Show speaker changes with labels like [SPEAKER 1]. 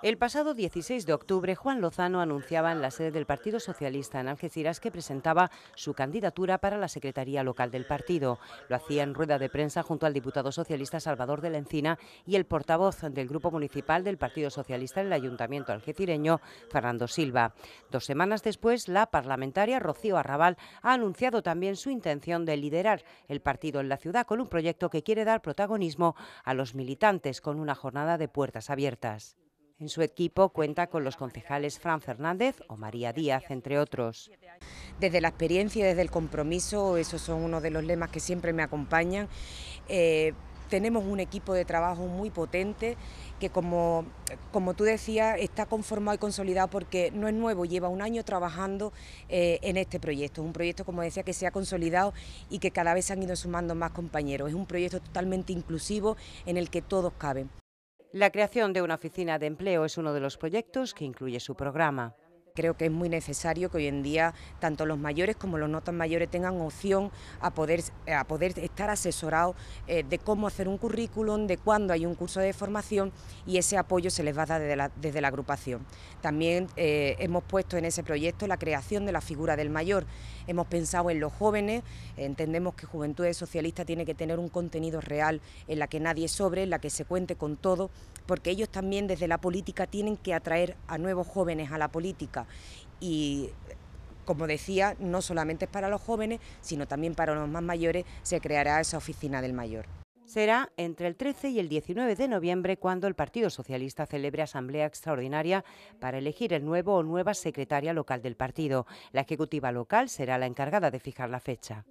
[SPEAKER 1] El pasado 16 de octubre, Juan Lozano anunciaba en la sede del Partido Socialista en Algeciras que presentaba su candidatura para la Secretaría Local del partido. Lo hacía en rueda de prensa junto al diputado socialista Salvador de la Encina y el portavoz del Grupo Municipal del Partido Socialista en el Ayuntamiento algecireño, Fernando Silva. Dos semanas después, la parlamentaria Rocío Arrabal ha anunciado también su intención de liderar el partido en la ciudad con un proyecto que quiere dar protagonismo a los militantes con una jornada de puertas abiertas.
[SPEAKER 2] En su equipo cuenta con los concejales Fran Fernández o
[SPEAKER 1] María Díaz,
[SPEAKER 2] entre otros. Desde la experiencia, desde el compromiso, esos son uno de los lemas que siempre me acompañan. Eh, tenemos un equipo de trabajo muy potente que como, como tú decías está conformado y consolidado porque no es nuevo, lleva un año trabajando eh, en este proyecto. Es un proyecto, como decía, que se ha consolidado y que cada vez se han ido sumando más compañeros. Es un proyecto totalmente inclusivo en el que todos caben. La creación de una oficina de empleo es uno de los proyectos que incluye su programa creo que es muy necesario que hoy en día tanto los mayores como los no tan mayores tengan opción a poder, a poder estar asesorados eh, de cómo hacer un currículum, de cuándo hay un curso de formación y ese apoyo se les va a dar desde la, agrupación. También eh, hemos puesto en ese proyecto la creación de la figura del mayor. Hemos pensado en los jóvenes, entendemos que Juventudes Socialista tiene que tener un contenido real en la que nadie sobre, en la que se cuente con todo, porque ellos también desde la política tienen que atraer a nuevos jóvenes a la política. Y como decía, no solamente es para los jóvenes, sino también para los más mayores se creará esa oficina del mayor. Será entre el 13 y el 19 de noviembre cuando el Partido Socialista celebre
[SPEAKER 1] asamblea extraordinaria para elegir el nuevo o nueva secretaria local del partido. La ejecutiva local será la encargada de fijar la fecha.